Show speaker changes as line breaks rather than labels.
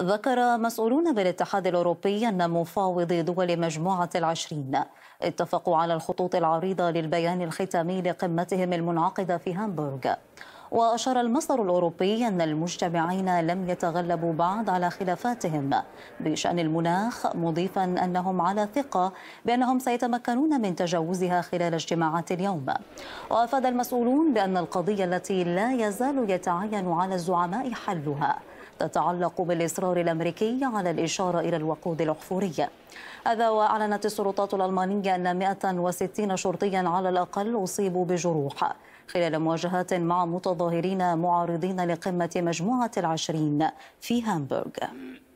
ذكر مسؤولون بالاتحاد الأوروبي أن مفاوضي دول مجموعة العشرين اتفقوا على الخطوط العريضة للبيان الختامي لقمتهم المنعقدة في هامبورغ وأشار المصدر الأوروبي أن المجتمعين لم يتغلبوا بعد على خلافاتهم بشأن المناخ مضيفا أنهم على ثقة بأنهم سيتمكنون من تجاوزها خلال اجتماعات اليوم وأفاد المسؤولون بأن القضية التي لا يزال يتعين على الزعماء حلها تتعلق بالإصرار الأمريكي على الإشارة إلى الوقود الأحفوري هذا وأعلنت السلطات الألمانية أن 160 شرطيا على الأقل أصيبوا بجروح خلال مواجهات مع متظاهرين معارضين لقمة مجموعة العشرين في
هامبورغ